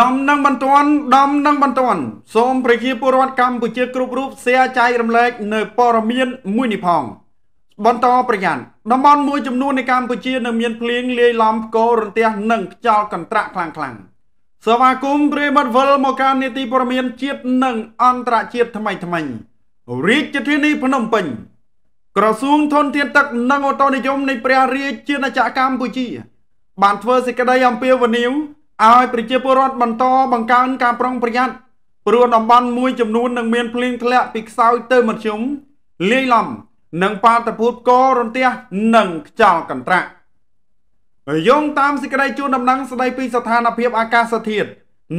ដំនឹងបន្ទាន់ដំនឹងបន្ទាន់សូមប្រជាពលរដ្ឋកម្ពុជាគ្រប់រូបសេចែករំលែកនៅព័ត៌មានមួយនេះផង បន្តប្រយ័ត្នតំបន់មួយចំនួននៃកម្ពុជានៅមានភ្លៀងលាយឡំផ្គររន្ទះនិងខ្យល់កន្ត្រាក់ខ្លាំងខ្លាំងសវាគមព្រមិតវិលមកកាន់នីតិព័ត៌មានជាតិនិងអន្តរជាតិថ្មីថ្មីរាជធានីភ្នំពេញក្រសួងធនធានទឹកនិងអូតូនិយមនៃព្រះរាជាណាចក្រកម្ពុជា បានធ្វើសេចក្តីអំពាវនាវឲ្យប្រជាពលរដ្ឋបន្តបង្កើនការប្រុងប្រយ័ត្នព្រោះតំបន់មួយចំនួននឹងមានភ្លៀងធ្លាក់ពីខ្សោយទៅមធ្យមលាយឡំនិងបាតុភូតកររន្ទះនិងខ្យល់កន្ត្រាក់យោងតាមសេចក្តីជូនដំណឹងស្តីពីស្ថានភាព អាកាសធាតុ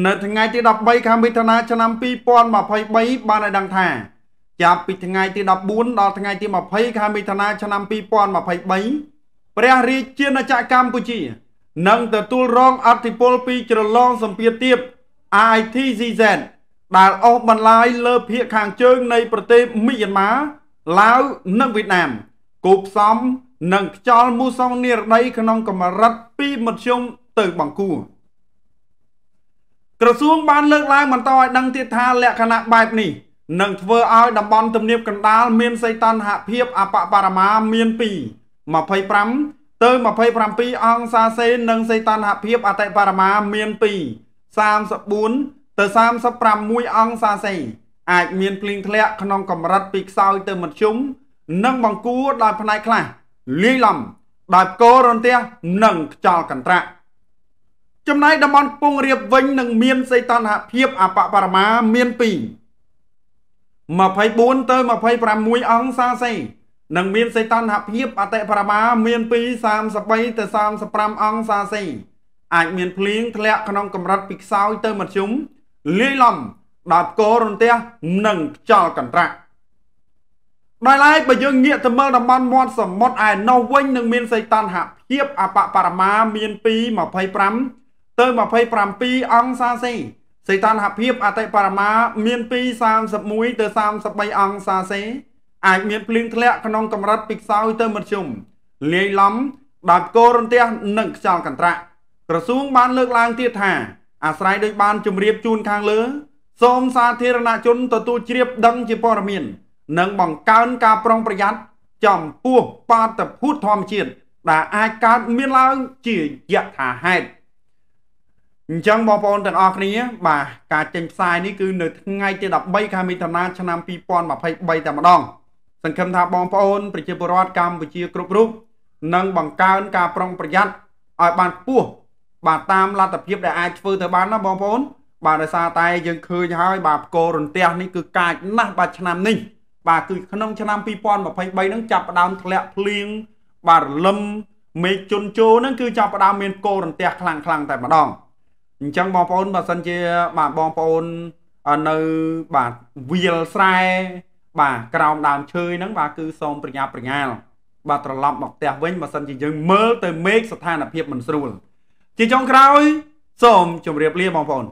នៅថ្ងៃទី13ខែមិថុនាឆ្នាំ2023បានឲ្យដឹងថា ចាប់ពីថ្ងៃទី14ដល់ថ្ងៃទី20ខែមិថុនាឆ្នាំ2023ព្រះរាជាណាចក្រកម្ពុជានិងទទួលរងអធិពលពីច្រឡងសម្ពាធទាប ITCZ ដែលអស់បន្លាយលើភៀកខាងជើងនៃ ប្រទេសមីយ៉ាន់ម៉ាឡាវនិងវៀតណាមគូផ្សំនិងខ្យល់មូសុងនិរដីក្នុង កម្រិតពីមធ្យមទៅបង្គួរក្រសួងបានលើកឡើងបន្តឲ្យដឹងទៀតថាលក្ខណៈបែបនេះនឹងធ្វើឲ្យតំបន់ទំនាបកណ្ដាលមានសីតុណ្ហភាពអបបរមាមាន2 25ទៅ27អង្សាសេនិងសីតុណ្ហភាពអតិបរមាមាន2 34ទៅ36អង្សាសេអាចមានភ្លៀងធ្លាក់ក្នុងកម្រិតពីខ្សោយទៅមធ្យមនិងបង្គួរដោយផ្នែកខ្លះលាយឡំដោយផ្គររន្ទះនិងខ្យល់កន្ត្រាក់ចំណែកតំបន់ពងរៀបវិញនឹងមានសីតុណ្ហភាពអបបរមាមាន2 24ទៅ26អង្សាសេនិងមានសេតនហភាពអតិបរមាមានពី33ទៅ35អង្សាសេអាចមានភ្លៀងធ្លាក់ក្នុងកម្រិតពីខ្សោយទៅមធ្យមលាយឡំដល់ផ្គររន្ទះនិងខ្យល់កន្ត្រាក់ដោយឡែកបើយើងងាកទៅមើលតំបន់មាត់សមុទ្រឯណោះវិញនឹងមានសេតនហភាពអបបរមាមានពី25ទៅ27អង្សាសេសេតនហភាពអតិបរមាមានពី31ទៅ33អង្សាសេអាចមានភ្លៀងធ្លាក់ក្នុងកម្រិតពីខ្សោយទៅមធ្យមលាយឡំដោយផ្គររន្ទះនិងខ្យល់កន្ត្រាក់ក្រសួងបានលើកឡើងទៀតថាអាស្រ័យដោយបានជម្រាបជូនខាង លើ សូមសាធារណជន ទទួលជ្រាបដឹងជាព័ត៌មាននិងបង្កើនការប្រុងប្រយ័ត្នចំពោះបាតុភូតធម្មជាតិដែលអាចកើតមានឡើងជាយថាហេតុអញ្ចឹងបងប្អូនទាំងអស់គ្នា បាទការចេញផ្សាយនេះគឺ នៅថ្ងៃទី13ខែមិថុនាឆ្នាំ2023តែម្ដងសង្ឃឹមថាបងប្អូនប្រជាពលរដ្ឋកម្ពុជាគ្រប់រូបនឹងបង្កើនការប្រុងប្រយ័ត្នឲ្យបានខ្ពស់បាទតាមលទ្ធភាពដែលអាចធ្វើទៅបានណាបងប្អូន បាទដោយសារតែយើងឃើញហើយបាទផ្គររន្ទះនេះគឺកាចណាស់បាទឆ្នាំនេះ បាទគឺក្នុងឆ្នាំ2023ហ្នឹងចាប់ផ្ដើមធ្លាក់ភ្លៀងបាទរលឹមមេឃជន់ជោហ្នឹងគឺចាប់ផ្ដើមមានផ្គររន្ទះខ្លាំងខ្លាំងតែម្ដងអញ្ចឹងបងប្អូនបើសិនជាបាទបងប្អូននៅបាទវាលស្រែបាទក្រោមដើមឈើហ្នឹងបាទគឺសូមប្រញាប់ប្រញាល់បាទត្រឡប់មកផ្ទះវិញបើសិនជាយើងមើលទៅមេឃស្ថានភាពមិនស្រួលជាចុងក្រោយ សូមជម្រាបលាបងប្អូន